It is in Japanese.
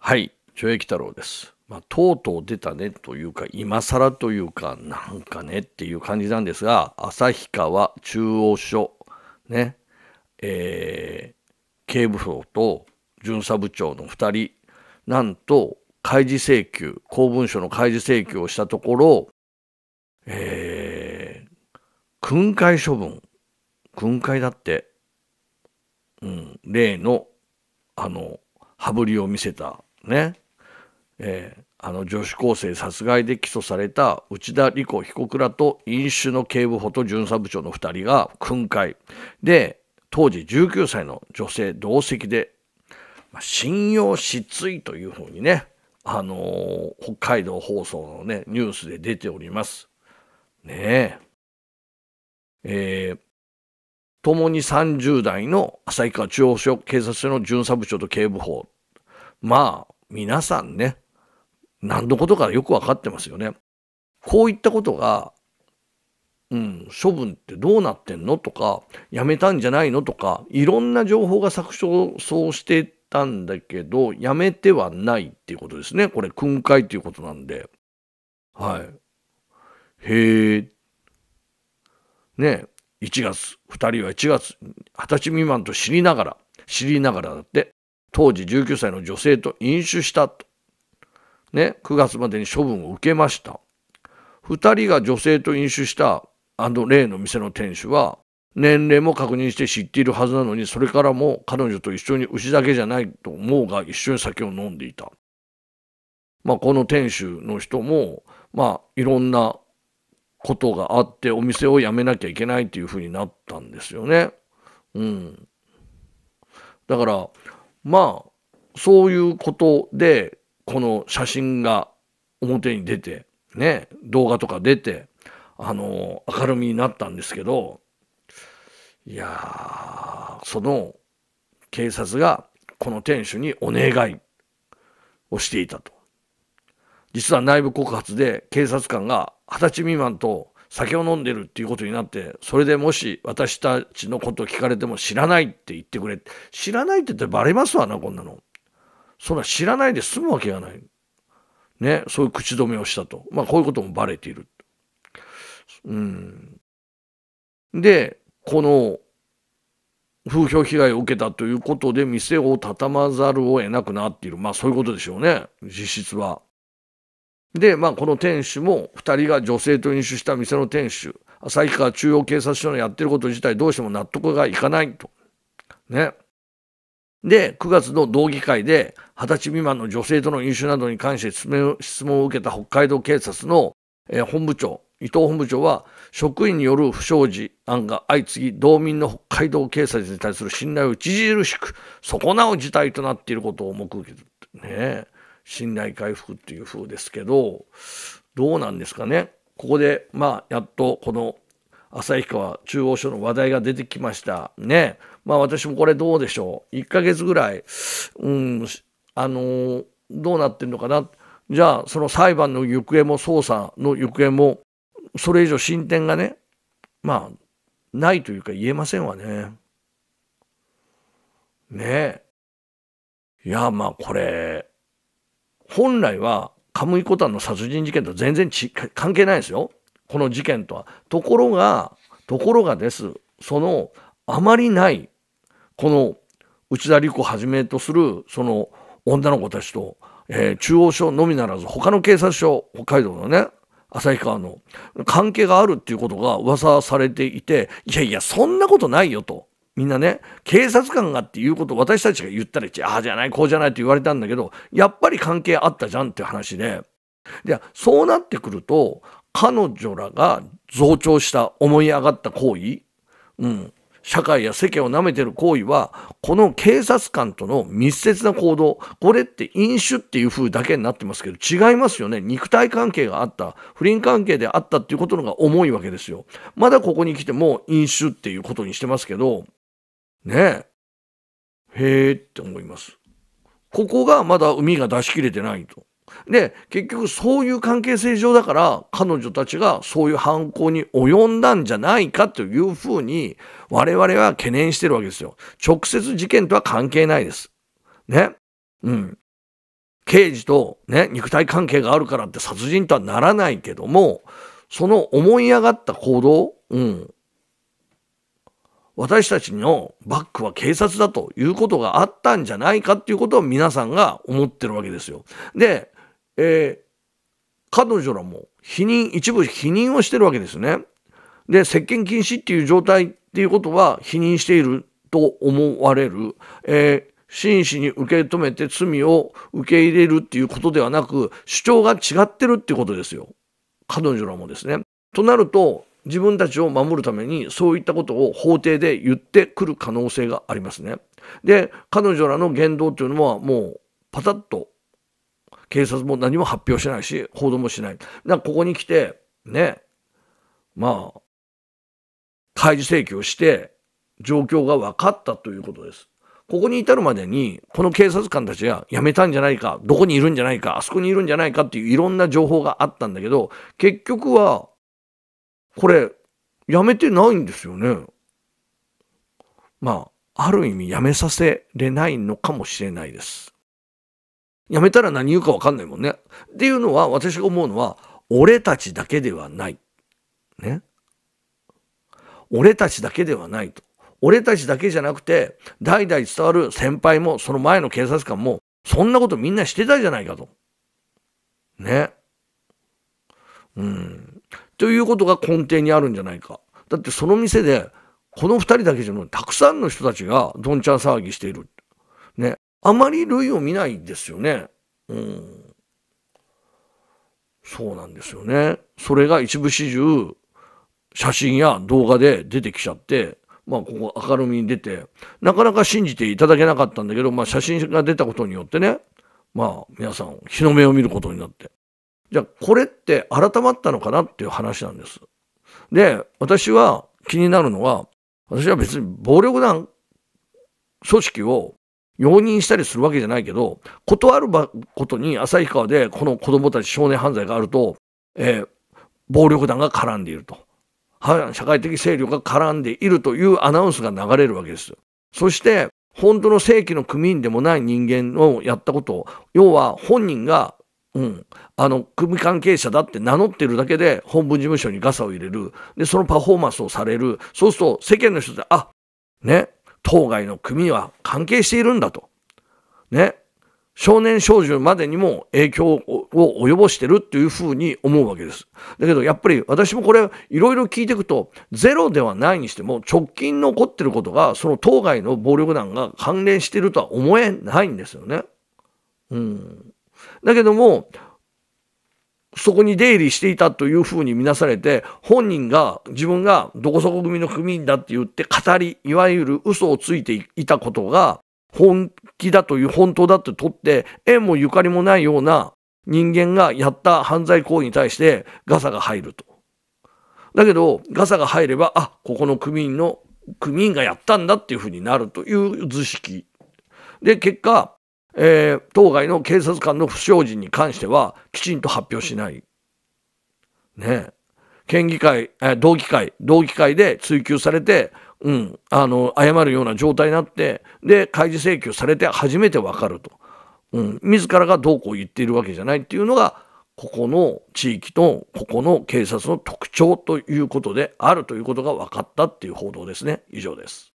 はい、懲役太郎です。まあ、とうとう出たねというか、今更というか、なんかねっていう感じなんですが、旭川中央署、ね、えー、警部補と巡査部長の2人、なんと、開示請求、公文書の開示請求をしたところ、えー、訓戒処分、訓戒だって、うん、例の、あの、羽振りを見せたね、えー、あの女子高生殺害で起訴された内田理子被告らと飲酒の警部補と巡査部長の2人が訓戒で当時19歳の女性同席で、まあ、信用失墜というふうにね、あのー、北海道放送のねニュースで出ております。ねええー共に30代の旭川中央署警察署の巡査部長と警部補まあ皆さんね、何のことかよくわかってますよね。こういったことが、うん、処分ってどうなってんのとか、やめたんじゃないのとか、いろんな情報が錯綜してたんだけど、やめてはないっていうことですね。これ、訓戒っていうことなんで。はい。へえ。ね1月、2人は1月、20歳未満と知りながら、知りながらだって、当時19歳の女性と飲酒したと。ね、9月までに処分を受けました。2人が女性と飲酒したあの例の店の店主は、年齢も確認して知っているはずなのに、それからも彼女と一緒に牛だけじゃないと思うが一緒に酒を飲んでいた。まあ、この店主の人も、まあ、いろんなことがあってお店を辞めなきゃいけないっていうふうになったんですよね。うん。だから、まあ、そういうことで、この写真が表に出て、ね、動画とか出て、あの、明るみになったんですけど、いやその警察がこの店主にお願いをしていたと。実は内部告発で警察官が二十歳未満と酒を飲んでるっていうことになってそれでもし私たちのことを聞かれても知らないって言ってくれ知らないって言ったらバレますわなこんなのそんな知らないで済むわけがないねそういう口止めをしたとまあこういうこともバレているうんでこの風評被害を受けたということで店を畳まざるを得なくなっているまあそういうことでしょうね実質は。で、まあ、この店主も2人が女性と飲酒した店の店主旭川中央警察署のやってること自体どうしても納得がいかないと。ね。で、9月の道議会で二十歳未満の女性との飲酒などに関して質問を受けた北海道警察の、本部長、伊藤本部長は職員による不祥事案が相次ぎ道民の北海道警察に対する信頼を著しく損なう事態となっていることを重く受ける。ねえ。信頼回復っていう風ですけどどうなんですかねここでまあやっとこの旭川中央署の話題が出てきましたねまあ私もこれどうでしょう1ヶ月ぐらいうんあのー、どうなってんのかなじゃあその裁判の行方も捜査の行方もそれ以上進展がねまあないというか言えませんわね。ねえ。いやまあこれ本来はカムイコタンの殺人事件と全然関係ないですよ。この事件とは。ところが、ところがです。その、あまりない、この、内田理子をはじめとする、その、女の子たちと、えー、中央署のみならず、他の警察署、北海道のね、旭川の、関係があるっていうことが噂されていて、いやいや、そんなことないよと。みんなね警察官がっていうことを私たちが言ったら、ああじゃないこうじゃないって言われたんだけどやっぱり関係あったじゃんって話ででそうなってくると彼女らが増長した思い上がった行為、うん、社会や世間を舐めてる行為はこの警察官との密接な行動これって飲酒っていう風だけになってますけど違いますよね肉体関係があった不倫関係であったっていうことのが重いわけですよまだここに来ても飲酒っていうことにしてますけどねへえって思います。ここがまだ海が出し切れてないと。で結局そういう関係性上だから彼女たちがそういう犯行に及んだんじゃないかというふうに我々は懸念してるわけですよ。直接事件とは関係ないです。ね。うん。刑事と、ね、肉体関係があるからって殺人とはならないけどもその思い上がった行動、うん、私たちのバックは警察だということがあったんじゃないかっていうことを皆さんが思ってるわけですよ。で、えー、彼女らも否認、一部否認をしてるわけですね。で、接見禁止っていう状態っていうことは否認していると思われる。えー真摯に受け止めて罪を受け入れるっていうことではなく主張が違ってるっていうことですよ彼女らもですね。となると自分たちを守るためにそういったことを法廷で言ってくる可能性がありますね。で彼女らの言動というのはもうパタッと警察も何も発表しないし報道もしない。だからここに来てねまあ開示請求して状況が分かったということです。ここに至るまでに、この警察官たちが辞めたんじゃないか、どこにいるんじゃないか、あそこにいるんじゃないかっていういろんな情報があったんだけど、結局はこれ、やめてないんですよね。まあ、ある意味やめさせれないのかもしれないです。やめたら何言うかわかんないもんね。っていうのは、私が思うのは、俺たちだけではない。ね。俺たちだけではないと。俺たちだけじゃなくて、代々伝わる先輩も、その前の警察官も、そんなことみんなしてたじゃないかと。ね。うん。ということが根底にあるんじゃないか。だってその店で、この2人だけじゃなくたくさんの人たちがどんちゃん騒ぎしている。ね。あまり類を見ないですよね。うん。そうなんですよね。それが一部始終、写真や動画で出てきちゃって、まあ、ここ明るみに出て、なかなか信じていただけなかったんだけど、まあ、写真が出たことによってね、まあ、皆さん、日の目を見ることになって、じゃあこれって改まったのかなっていう話なんです。で、私は気になるのは、私は別に暴力団組織を容認したりするわけじゃないけど、断ることに旭川でこの子供たち少年犯罪があると、えー、暴力団が絡んでいると。社会的勢力が絡んでいるというアナウンスが流れるわけです。そして、本当の正規の組員でもない人間のやったことを、要は本人がうん、あの組関係者だって名乗ってるだけで本文事務所にガサを入れるでそのパフォーマンスをされるそうすると世間の人でああね当該の組は関係しているんだとね少年少女までにも影響を及ぼしてるっていうふうに思うわけです。だけどやっぱり私もこれいろいろ聞いていくとゼロではないにしても直近残ってることがその当該の暴力団が関連してるとは思えないんですよね。うんだけどもそこに出入りしていたというふうに見なされて本人が自分がどこそこ組の組員だって言って語りいわゆる嘘をついていたことが本気だという本当だって取って縁もゆかりもないような人間がやった犯罪行為に対してガサが入ると。だけどガサが入ればあここの組員の組員がやったんだっていうふうになるという図式。で結果えー、当該の警察官の不祥事に関してはきちんと発表しない。ね県議会、えー、同議会、同議会で追及されて、うん、あの、謝るような状態になって、で、開示請求されて初めてわかると。うん、自らがどうこう言っているわけじゃないっていうのが、ここの地域と、ここの警察の特徴ということであるということが分かったっていう報道ですね。以上です。